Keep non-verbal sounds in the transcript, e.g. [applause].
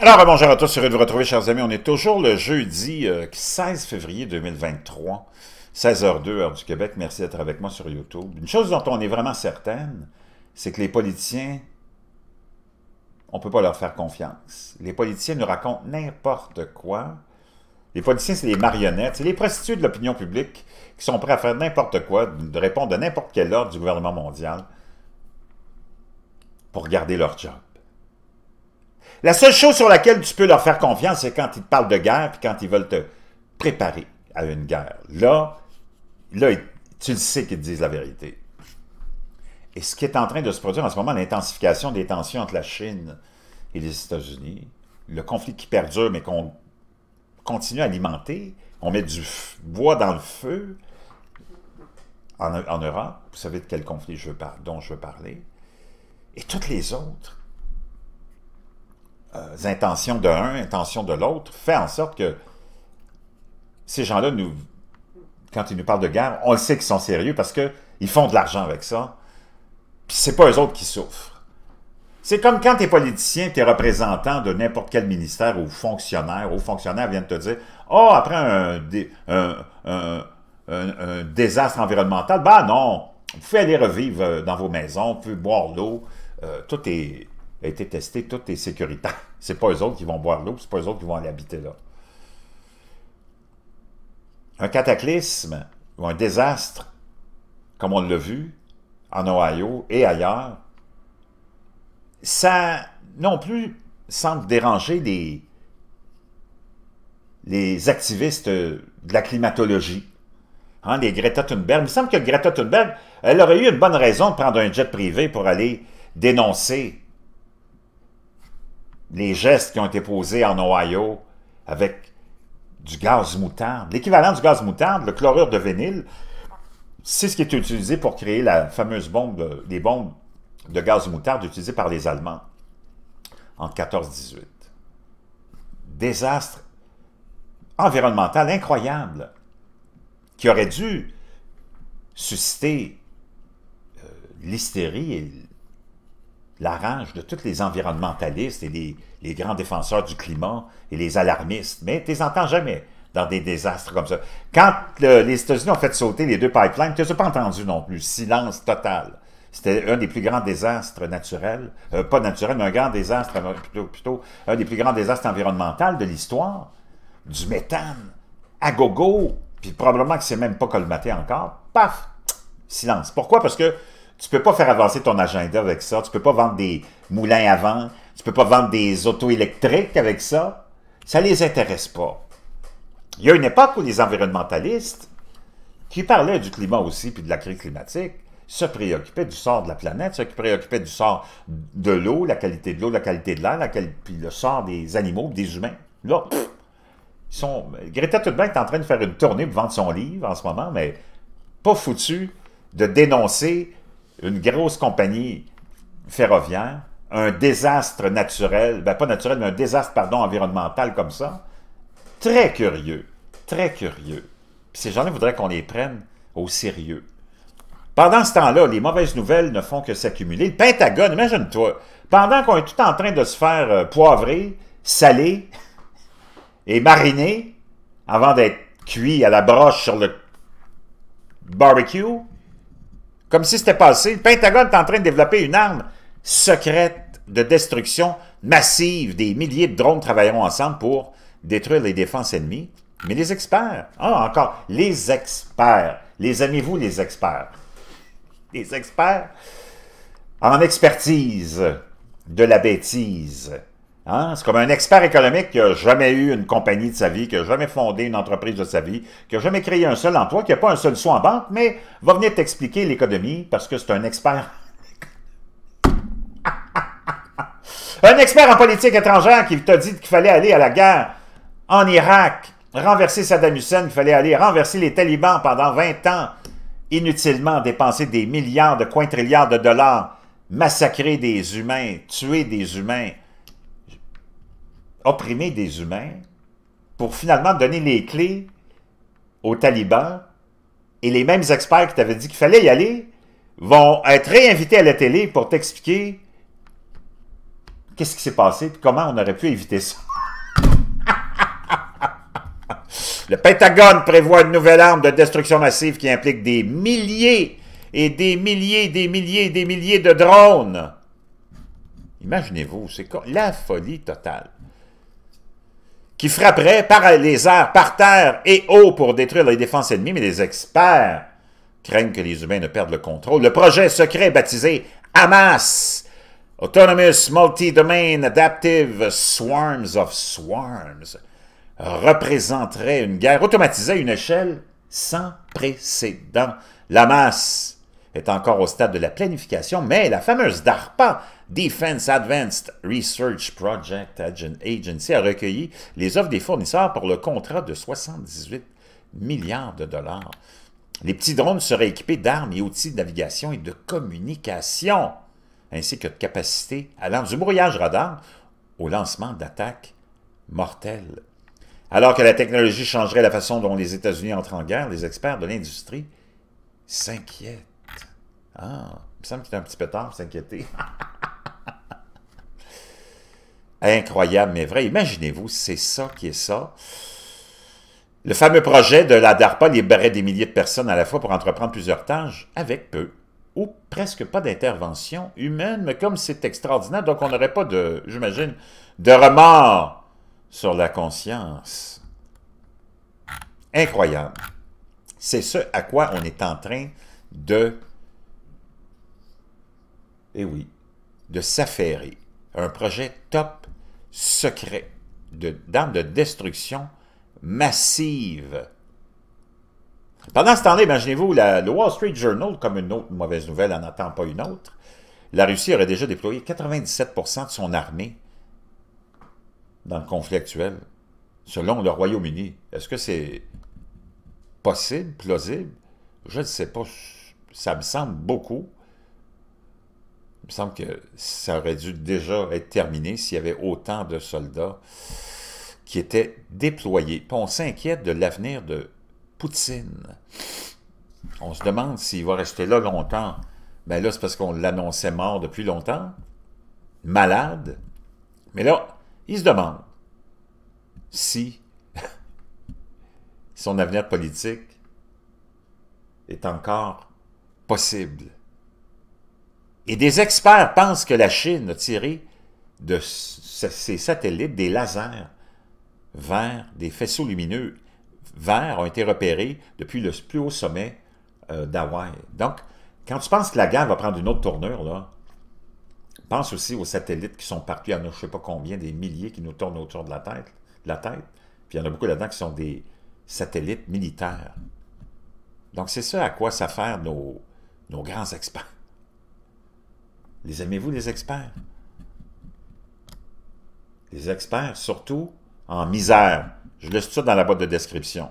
Alors, ben, bonjour à tous, heureux de vous retrouver, chers amis. On est toujours le jeudi 16 euh, février 2023, 16h02, heure du Québec. Merci d'être avec moi sur YouTube. Une chose dont on est vraiment certaine, c'est que les politiciens, on ne peut pas leur faire confiance. Les politiciens nous racontent n'importe quoi. Les politiciens, c'est les marionnettes, c'est les prostituées de l'opinion publique qui sont prêts à faire n'importe quoi, de répondre à n'importe quel ordre du gouvernement mondial pour garder leur job. La seule chose sur laquelle tu peux leur faire confiance, c'est quand ils te parlent de guerre puis quand ils veulent te préparer à une guerre. Là, tu le sais qu'ils te disent la vérité. Et ce qui est en train de se produire en ce moment, l'intensification des tensions entre la Chine et les États-Unis, le conflit qui perdure mais qu'on continue à alimenter, on met du bois dans le feu en, Europe, vous savez de quel conflit je veux dont je veux parler, et toutes les autres euh, intentions de intentions de l'autre, fait en sorte que ces gens-là, nous, quand ils nous parlent de guerre, on le sait qu'ils sont sérieux parce qu'ils font de l'argent avec ça. Puis c'est pas eux autres qui souffrent. C'est comme quand t'es politicien, t'es représentant de n'importe quel ministère ou fonctionnaire, ou fonctionnaire viennent te dire « oh, après un, désastre environnemental, bah non, vous pouvez aller revivre euh, dans vos maisons, vous pouvez boire l'eau, euh, tout est a été testé, tout est sécuritaire. [laughs] C'est pas eux autres qui vont boire l'eau, c'est pas eux autres qui vont aller habiter là. Un cataclysme ou un désastre, comme on l'a vu en Ohio et ailleurs, ça non plus semble déranger les, les activistes de la climatologie. Hein, les Greta Thunberg. Il me semble que Greta Thunberg, elle aurait eu une bonne raison de prendre un jet privé pour aller dénoncer les gestes qui ont été posés en Ohio avec du gaz moutarde, l'équivalent du gaz moutarde, le chlorure de vénile, c'est ce qui est utilisé pour créer la fameuse bombe, les bombes de gaz moutarde utilisées par les Allemands en 14-18. Désastre environnemental incroyable qui aurait dû susciter euh, l'hystérie et la rage de tous les environnementalistes et les, grands défenseurs du climat et les alarmistes, mais tu les entends jamais dans des désastres comme ça. Quand les États-Unis ont fait sauter les deux pipelines, tu ne pas entendu non plus, silence total. C'était un des plus grands désastres naturels, euh, pas naturel, mais un grand désastre, euh, plutôt, plutôt un des plus grands désastres environnementaux de l'histoire, du méthane, à gogo, puis probablement que c'est même pas colmaté encore, paf, silence. Pourquoi? Parce que tu peux pas faire avancer ton agenda avec ça. Tu peux pas vendre des moulins à vent. Tu peux pas vendre des autos électriques avec ça. Ça les intéresse pas. Il y a une époque où les environnementalistes, qui parlaient du climat aussi, puis de la crise climatique, se préoccupaient du sort de la planète, se préoccupaient du sort de l'eau, la qualité de l'eau, la qualité de l'air, puis le sort des animaux, des humains. Là, ils sont... Greta Thunberg est en train de faire une tournée pour vendre son livre en ce moment, mais pas foutu de dénoncer une grosse compagnie ferroviaire, un désastre naturel, ben, pas naturel, mais un désastre, pardon, environnemental comme ça, très curieux, très curieux. Puis ces gens-là voudraient qu'on les prenne au sérieux. Pendant ce temps-là, les mauvaises nouvelles ne font que s'accumuler. Le Pentagone, imagine-toi, pendant qu'on est tout en train de se faire euh, poivrer, saler et mariner, avant d'être cuit à la broche sur le barbecue, comme si c'était passé. Le Pentagone est en train de développer une arme secrète de destruction massive. Des milliers de drones travailleront ensemble pour détruire les défenses ennemies. Mais les experts, ah, encore, les experts, les aimez-vous les experts? Les experts en expertise de la bêtise Hein? C'est comme un expert économique qui n'a jamais eu une compagnie de sa vie, qui n'a jamais fondé une entreprise de sa vie, qui n'a jamais créé un seul emploi, qui n'a pas un seul sou en banque, mais va venir t'expliquer l'économie parce que c'est un expert. [laughs] un expert en politique étrangère qui t'a dit qu'il fallait aller à la guerre en Irak, renverser Saddam Hussein, qu'il fallait aller renverser les talibans pendant 20 ans, inutilement dépenser des milliards de cointrilliards de dollars, massacrer des humains, tuer des humains opprimer des humains pour finalement donner les clés aux talibans et les mêmes experts qui t'avaient dit qu'il fallait y aller vont être réinvités à la télé pour t'expliquer qu'est-ce qui s'est passé et comment on aurait pu éviter ça. [laughs] Le Pentagone prévoit une nouvelle arme de destruction massive qui implique des milliers et des milliers, des milliers, et des milliers de drones. Imaginez-vous, c'est la folie totale qui frapperait par les airs, par terre et eau pour détruire les défenses ennemies, mais les experts craignent que les humains ne perdent le contrôle. Le projet secret baptisé Hamas, Autonomous Multi-Domain Adaptive Swarms of Swarms, représenterait une guerre automatisée à une échelle sans précédent. La masse est encore au stade de la planification, mais la fameuse DARPA, Defense Advanced Research Project Agency, a recueilli les offres des fournisseurs pour le contrat de 78 milliards de dollars. Les petits drones seraient équipés d'armes et outils de navigation et de communication, ainsi que de capacités allant du brouillage radar au lancement d'attaques mortelles. Alors que la technologie changerait la façon dont les États-Unis entrent en guerre, les experts de l'industrie s'inquiètent. Ah, il me semble un petit peu tard s'inquiéter. [laughs] Incroyable, mais vrai. Imaginez-vous, c'est ça qui est ça. Le fameux projet de la DARPA libérait des milliers de personnes à la fois pour entreprendre plusieurs tâches avec peu ou presque pas d'intervention humaine, mais comme c'est extraordinaire, donc on n'aurait pas de, j'imagine, de remords sur la conscience. Incroyable. C'est ce à quoi on est en train de et eh oui, de s'affairer. Un projet top secret d'armes de, destruction massive. Pendant ce temps-là, imaginez-vous, le Wall Street Journal, comme une autre mauvaise nouvelle, en attend pas une autre, la Russie aurait déjà déployé 97 de son armée dans le conflit actuel, selon le Royaume-Uni. Est-ce que c'est possible, plausible? Je ne sais pas. Ça me semble beaucoup me semble que ça aurait dû déjà être terminé s'il y avait autant de soldats qui étaient déployés. on s'inquiète de l'avenir de Poutine. On se demande s'il va rester là longtemps. Mais ben là, c'est parce qu'on l'annonçait mort depuis longtemps, malade. Mais là, il se demande si son avenir politique est encore possible. Et des experts pensent que la Chine a tiré de ces satellites des lasers verts, des faisceaux lumineux verts ont été repérés depuis le plus haut sommet euh, d'Hawaï. Donc, quand tu penses que la guerre va prendre une autre tournure, là, pense aussi aux satellites qui sont partis, il y en a je ne sais pas combien, des milliers qui nous tournent autour de la tête. la tête. Puis il y en a beaucoup là-dedans qui sont des satellites militaires. Donc c'est ça à quoi ça nos, nos grands experts. Les aimez-vous, les experts? Les experts, surtout en misère. Je laisse ça dans la boîte de description.